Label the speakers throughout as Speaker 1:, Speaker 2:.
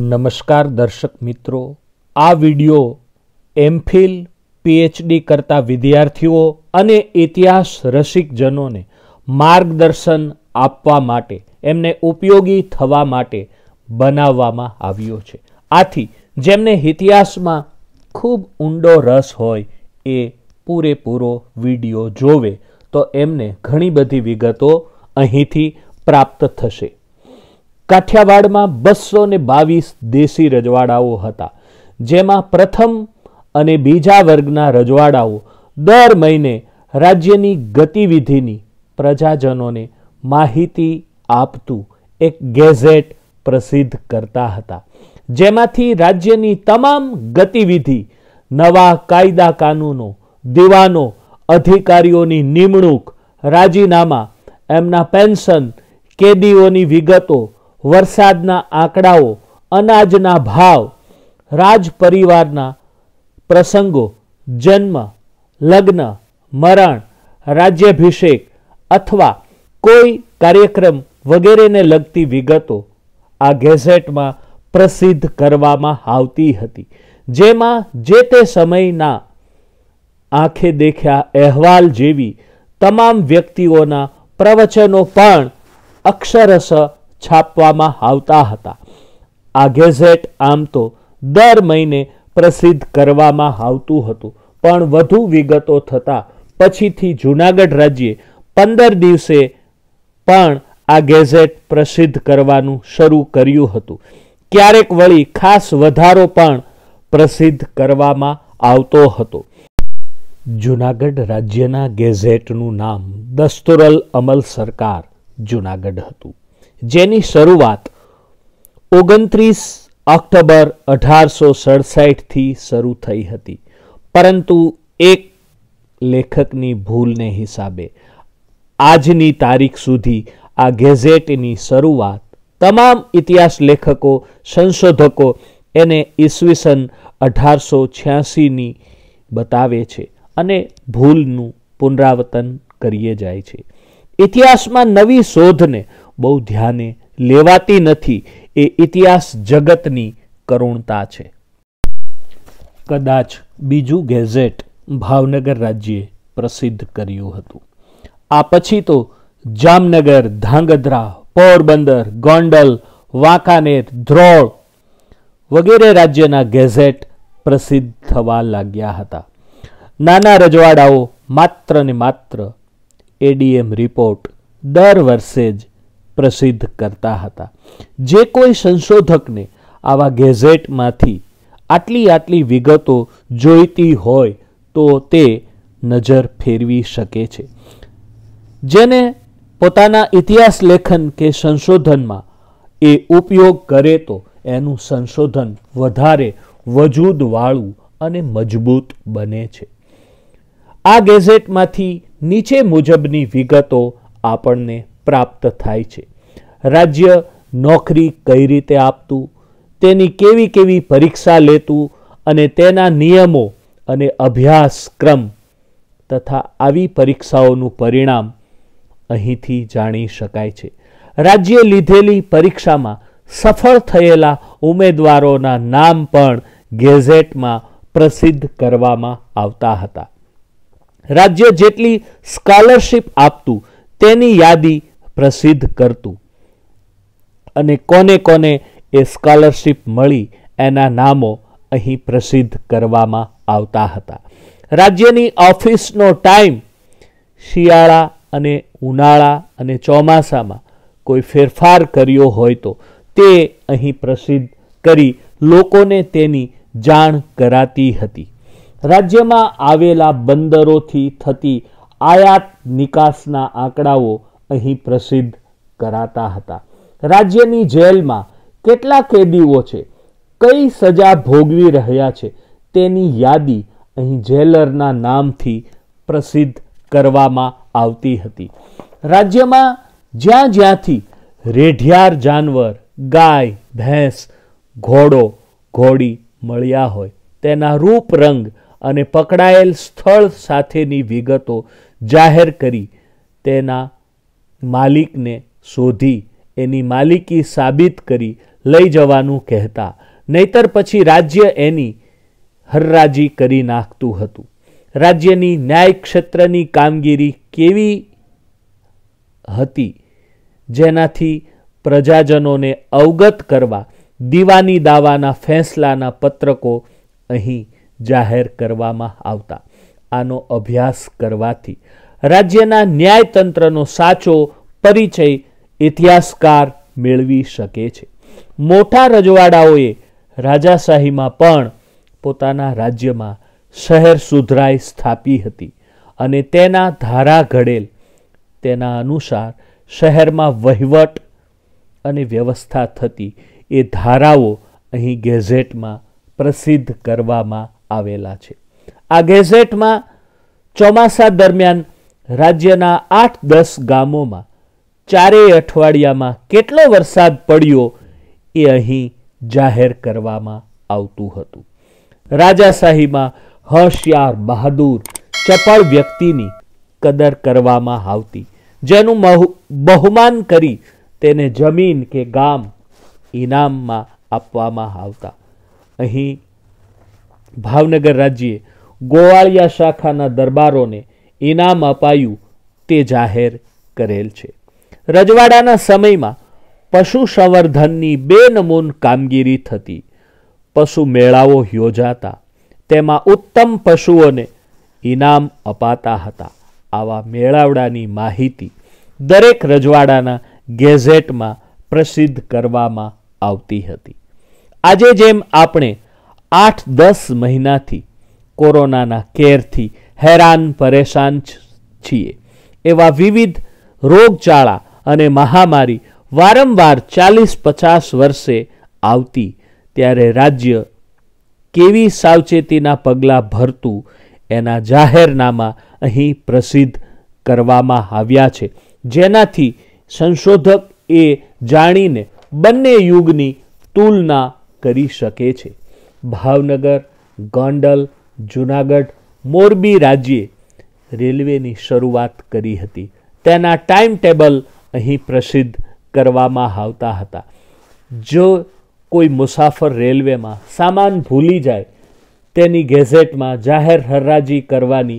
Speaker 1: નમસ્કાર દર્શક મિત્રો આ વિડિયો એમફિલ પીએચડી કરતા વિદ્યાર્થીઓ અને ઇતિહાસ રસિકજનોને માર્ગદર્શન આપવા માટે એમને ઉપયોગી થવા માટે બનાવવામાં આવ્યો છે આથી જેમને ઇતિહાસમાં ખૂબ ઊંડો રસ હોય એ પૂરેપૂરો વિડિયો જોવે તો એમને ઘણી બધી વિગતો અહીંથી પ્રાપ્ત થશે કાઠિયાવાડમાં બસો ને બાવીસ દેશી રજવાડાઓ હતા જેમાં પ્રથમ અને બીજા વર્ગના રજવાડાઓ દર મહિને રાજ્યની ગતિવિધિની પ્રજાજનોને માહિતી આપતું એક ગેઝેટ પ્રસિદ્ધ કરતા હતા જેમાંથી રાજ્યની તમામ ગતિવિધિ નવા કાયદા કાનૂનો દીવાનો અધિકારીઓની નિમણૂક રાજીનામા એમના પેન્શન કેદીઓની વિગતો વરસાદના આંકડાઓ અનાજના ભાવ રાજ પરિવારના પ્રસંગો જન્મ લગ્ન મરણ રાજ્યાભિષેક અથવા કોઈ કાર્યક્રમ વગેરેને લગતી વિગતો આ ગેઝેટમાં પ્રસિદ્ધ કરવામાં આવતી હતી જેમાં જે તે સમયના આંખે દેખ્યા અહેવાલ જેવી તમામ વ્યક્તિઓના પ્રવચનો પણ અક્ષરશ છાપવામાં આવતા હતા આ ગેઝેટ આમ તો દર મહિને પ્રસિદ્ધ કરવામાં આવતું હતું પણ વધુ વિગતો થતાં પછીથી જૂનાગઢ રાજ્યે પંદર દિવસે પણ આ ગેઝેટ પ્રસિદ્ધ કરવાનું શરૂ કર્યું હતું ક્યારેક વળી ખાસ વધારો પણ પ્રસિદ્ધ કરવામાં આવતો હતો જૂનાગઢ રાજ્યના ગેઝેટનું નામ દસ્તોરલ અમલ સરકાર જૂનાગઢ હતું જેની શરૂઆત ઓગણત્રીસ ઓક્ટોબર અઢારસો સડસઠથી શરૂ થઈ હતી પરંતુ એક લેખકની ભૂલને હિસાબે આજની તારીખ સુધી આ ગેઝેટની શરૂઆત તમામ ઇતિહાસ લેખકો સંશોધકો એને ઈસવીસન અઢારસો છ્યાસીની બતાવે છે અને ભૂલનું પુનરાવર્તન કરીએ જાય છે ઇતિહાસમાં નવી શોધને બહુ ધ્યાને લેવાતી નથી એ ઇતિહાસ જગતની કરુણતા છે કદાચ બીજું ગેઝેટ ભાવનગર રાજ્યે પ્રસિદ્ધ કર્યું હતું આ પછી તો જામનગર ધાંગધ્રા પોરબંદર ગોંડલ વાંકાનેર ધ્રોળ વગેરે રાજ્યના ગેઝેટ પ્રસિદ્ધ થવા લાગ્યા હતા નાના રજવાડાઓ માત્ર ને માત્ર એડીએમ રિપોર્ટ દર વર્ષે જ પ્રસિદ્ધ કરતા હતા જે કોઈ સંશોધકને આવા ગેઝેટમાંથી આટલી આટલી વિગતો જોઈતી હોય તો તે નજર ફેરવી શકે છે જેને પોતાના ઇતિહાસ લેખન કે સંશોધનમાં એ ઉપયોગ કરે તો એનું સંશોધન વધારે વજૂદવાળું અને મજબૂત બને છે આ ગેઝેટમાંથી નીચે મુજબની વિગતો આપણને પ્રાપ્ત થાય છે રાજ્ય નોકરી કઈ રીતે આપતું તેની કેવી કેવી પરીક્ષા લેતું અને તેના નિયમો અને અભ્યાસક્રમ તથા આવી પરીક્ષાઓનું પરિણામ અહીંથી જાણી શકાય છે રાજ્ય લીધેલી પરીક્ષામાં સફળ થયેલા ઉમેદવારોના નામ પણ ગેઝેટમાં પ્રસિદ્ધ કરવામાં આવતા હતા રાજ્ય જેટલી સ્કોલરશીપ આપતું તેની યાદી પ્રસિદ્ધ કરતું અને કોને કોને એ સ્કોલરશિપ મળી એના નામો અહીં પ્રસિદ્ધ કરવામાં આવતા હતા રાજ્યની ઓફિસનો ટાઈમ શિયાળા અને ઉનાળા અને ચોમાસામાં કોઈ ફેરફાર કર્યો હોય તો તે અહીં પ્રસિદ્ધ કરી લોકોને તેની જાણ કરાતી હતી રાજ્યમાં આવેલા બંદરોથી થતી આયાત નિકાસના આંકડાઓ અહીં પ્રસિદ્ધ કરાતા હતા રાજ્યની જેલમાં કેટલા કેદીઓ છે કઈ સજા ભોગવી રહ્યા છે તેની યાદી અહીં જેલરના નામથી પ્રસિદ્ધ કરવામાં આવતી હતી રાજ્યમાં જ્યાં જ્યાંથી રેઢિયાર જાનવર ગાય ભેંસ ઘોડો ઘોડી મળ્યા હોય તેના રૂપ રંગ અને પકડાયેલ સ્થળ સાથેની વિગતો જાહેર કરી તેના માલિકને શોધી એની માલિકી સાબિત કરી લઈ જવાનું કહેતા નહીતર પછી રાજ્ય એની હરરાજી કરી નાખતું હતું રાજ્યની ન્યાય ક્ષેત્રની કામગીરી કેવી હતી જેનાથી પ્રજાજનોને અવગત કરવા દીવાની દાવાના ફેંસલાના પત્રકો અહીં જાહેર કરવામાં આવતા આનો અભ્યાસ કરવાથી રાજ્યના ન્યાયતંત્રનો સાચો પરિચય ઇતિહાસકાર મેળવી શકે છે મોટા રજવાડાઓએ રાજાશાહીમાં પણ પોતાના રાજ્યમાં શહેર સુધરાઈ સ્થાપી હતી અને તેના ધારા ઘડેલ તેના અનુસાર શહેરમાં વહીવટ અને વ્યવસ્થા થતી એ ધારાઓ અહીં ગેઝેટમાં પ્રસિદ્ધ કરવામાં આવેલા છે આ ગેઝેટમાં ચોમાસા દરમિયાન રાજ્યના આઠ દસ ગામોમાં ચારેય અઠવાડિયામાં કેટલો વરસાદ પડ્યો એ અહીં જાહેર કરવામાં આવતું હતું રાજાશાહીમાં હોશિયાર બહાદુર ચપળ વ્યક્તિની કદર કરવામાં આવતી જેનું બહુમાન કરી તેને જમીન કે ગામ ઇનામમાં આપવામાં આવતા અહીં ભાવનગર રાજ્યે ગોવાળિયા શાખાના દરબારોને ઇનામ અપાયું તે જાહેર કરેલ છે રજવાડાના સમયમાં પશુ સંવર્ધનની બેનમૂન કામગીરી થતી પશુ મેળાઓ યોજાતા તેમાં ઉત્તમ પશુઓને ઇનામ અપાતા હતા આવા મેળાવડાની માહિતી દરેક રજવાડાના ગેઝેટમાં પ્રસિદ્ધ કરવામાં આવતી હતી આજે જેમ આપણે આઠ દસ મહિનાથી કોરોનાના કેરથી હેરાન પરેશાન છીએ એવા વિવિધ રોગચાળા અને મહામારી વારંવાર ચાલીસ પચાસ વર્ષે આવતી ત્યારે રાજ્ય કેવી સાવચેતીના પગલાં ભરતું એના જાહેરનામા અહીં પ્રસિદ્ધ કરવામાં આવ્યા છે જેનાથી સંશોધક એ જાણીને બંને યુગની તુલના કરી શકે છે ભાવનગર ગોંડલ જુનાગઢ મોરબી રાજ્યે રેલવેની શરૂઆત કરી હતી તેના ટાઈમ ટેબલ અહીં પ્રસિદ્ધ કરવામાં આવતા હતા જો કોઈ મુસાફર રેલવેમાં સામાન ભૂલી જાય તેની ગેઝેટમાં જાહેર હરાજી કરવાની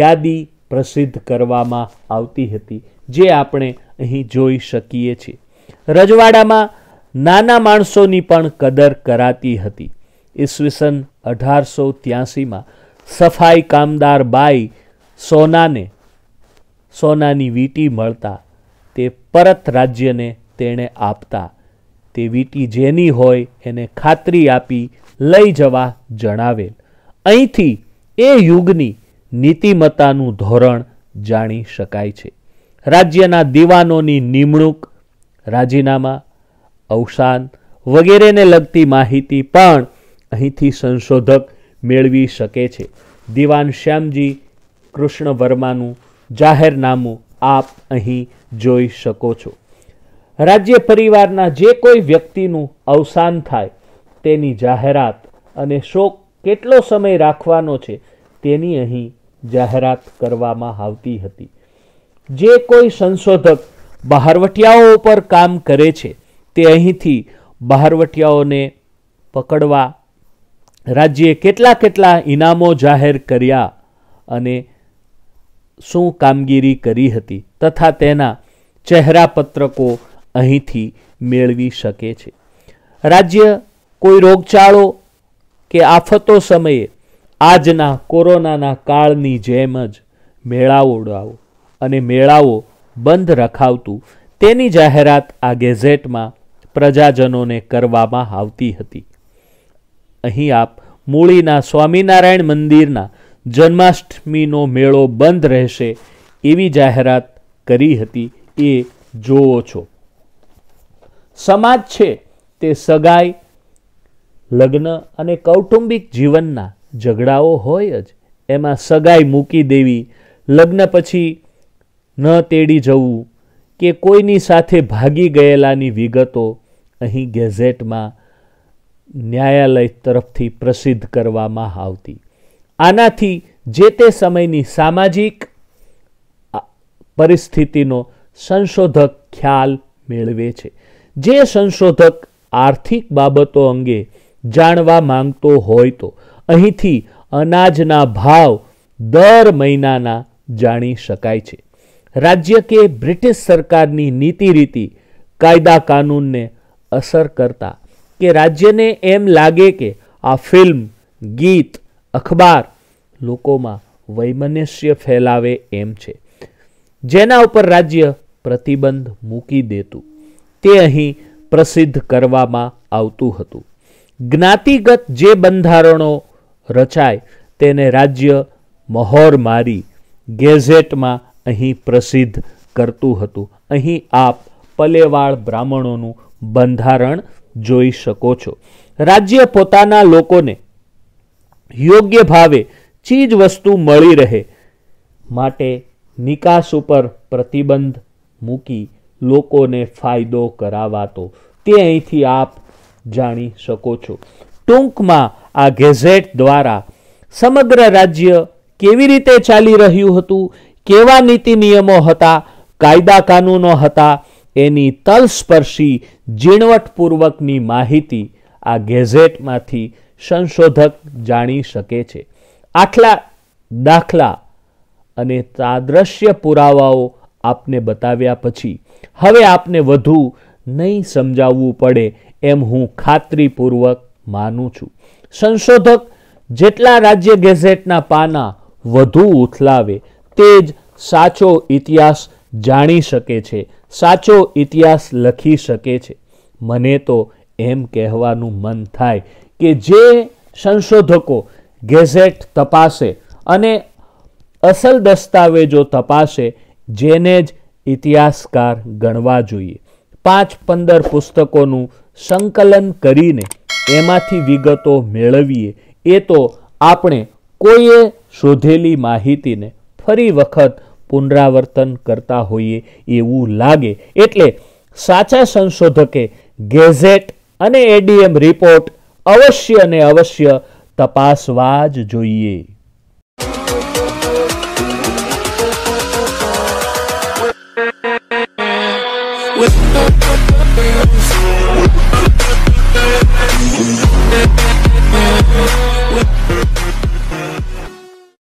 Speaker 1: યાદી પ્રસિદ્ધ કરવામાં આવતી હતી જે આપણે અહીં જોઈ શકીએ છીએ રજવાડામાં નાના માણસોની પણ કદર કરાતી હતી ઈસવીસન અઢારસો ત્યાસીમાં સફાઈ કામદાર બાઈ સોનાને સોનાની વીંટી મળતા તે પરત રાજ્યને તેણે આપતા તે વીંટી જેની હોય એને ખાતરી આપી લઈ જવા જણાવેલ અહીંથી એ યુગની નીતિમત્તાનું ધોરણ જાણી શકાય છે રાજ્યના દીવાનોની નિમણૂક રાજીનામા અવસાન વગેરેને લગતી માહિતી પણ અહીંથી સંશોધક મેળવી શકે છે દિવાન શ્યામજી કૃષ્ણ વર્માનું જાહેરનામું આપ અહીં જોઈ શકો છો રાજ્ય પરિવારના જે કોઈ વ્યક્તિનું અવસાન થાય તેની જાહેરાત અને શોક કેટલો સમય રાખવાનો છે તેની અહીં જાહેરાત કરવામાં આવતી હતી જે કોઈ સંશોધક બહારવટિયાઓ ઉપર કામ કરે છે તે અહીંથી બહારવટિયાઓને પકડવા રાજ્યે કેટલા કેટલા ઇનામો જાહેર કર્યા અને શું કામગીરી કરી હતી તથા તેના ચહેરા પત્રકો અહીંથી મેળવી શકે છે રાજ્ય કોઈ રોગચાળો કે આફતો સમયે આજના કોરોનાના કાળની જેમ જ મેળાઓ ઉડાવો અને મેળાઓ બંધ રખાવતું તેની જાહેરાત આ ગેઝેટમાં પ્રજાજનોને કરવામાં આવતી હતી અહીં આપ મૂળીના સ્વામિનારાયણ મંદિરના જન્માષ્ટમીનો મેળો બંધ રહેશે એવી જાહેરાત કરી હતી એ જોવો છો સમાજ છે તે સગાઈ લગ્ન અને કૌટુંબિક જીવનના ઝઘડાઓ હોય જ એમાં સગાઈ મૂકી દેવી લગ્ન પછી ન તેડી જવું કે કોઈની સાથે ભાગી ગયેલાની વિગતો અહીં ગેઝેટમાં ન્યાયાલય તરફથી પ્રસિદ્ધ કરવામાં આવતી આનાથી જે તે સમયની સામાજિક પરિસ્થિતિનો સંશોધક ખ્યાલ મેળવે છે જે સંશોધક આર્થિક બાબતો અંગે જાણવા માંગતો હોય તો અહીંથી અનાજના ભાવ દર મહિનાના જાણી શકાય છે રાજ્ય કે બ્રિટિશ સરકારની નીતિ રીતિ કાયદા કાનૂનને અસર કરતા કે રાજ્યને એમ લાગે કે આ ફિલ્મ ગીત અખબાર લોકોમાં વૈમનસ્ય ફેલાવે એમ છે જેના ઉપર રાજ્ય પ્રતિબંધ મૂકી દેતું તે અહીં પ્રસિદ્ધ કરવામાં આવતું હતું જ્ઞાતિગત જે બંધારણો રચાય તેને રાજ્ય મહોર મારી ગેઝેટમાં અહીં પ્રસિદ્ધ કરતું હતું અહીં આપ પલેવાળ બ્રાહ્મણોનું બંધારણ જોઈ શકો છો રાજ્ય પોતાના લોકોને યોગ્ય ભાવે ચીજ વસ્તુ મળી રહે માટે નિકાસ ઉપર પ્રતિબંધ મૂકી લોકોને ફાયદો કરાવાતો તે અહીંથી આપ જાણી શકો છો ટૂંકમાં આ ગેઝેટ દ્વારા સમગ્ર રાજ્ય કેવી રીતે ચાલી રહ્યું હતું કેવા નીતિ નિયમો હતા કાયદા કાનૂનો હતા એની તલસ્પર્શી ઝીણવટપૂર્વકની માહિતી આ ગેઝેટમાંથી સંશોધક જાણી શકે છે આટલા દાખલા અને તાદ્રશ્ય પુરાવાઓ આપને બતાવ્યા પછી હવે આપને વધુ નહીં સમજાવવું પડે એમ હું ખાતરીપૂર્વક માનું છું સંશોધક જેટલા રાજ્ય ગેઝેટના પાના વધુ ઉથલાવે તે જ સાચો ઇતિહાસ જાણી શકે છે સાચો ઇતિહાસ લખી શકે છે મને તો એમ કહેવાનું મન થાય કે જે સંશોધકો ગેઝેટ તપાસે અને અસલ દસ્તાવેજો તપાસે જેને જ ઇતિહાસકાર ગણવા જોઈએ પાંચ પંદર પુસ્તકોનું સંકલન કરીને એમાંથી વિગતો મેળવીએ એ તો આપણે કોઈએ શોધેલી માહિતીને ફરી વખત પુનરાવર્તન કરતા હોઈએ એવું લાગે એટલે સાચા સંશોધકે ગેઝેટ અને એડીએમ રિપોર્ટ અવશ્ય અને અવશ્ય તપાસવા જ જોઈએ With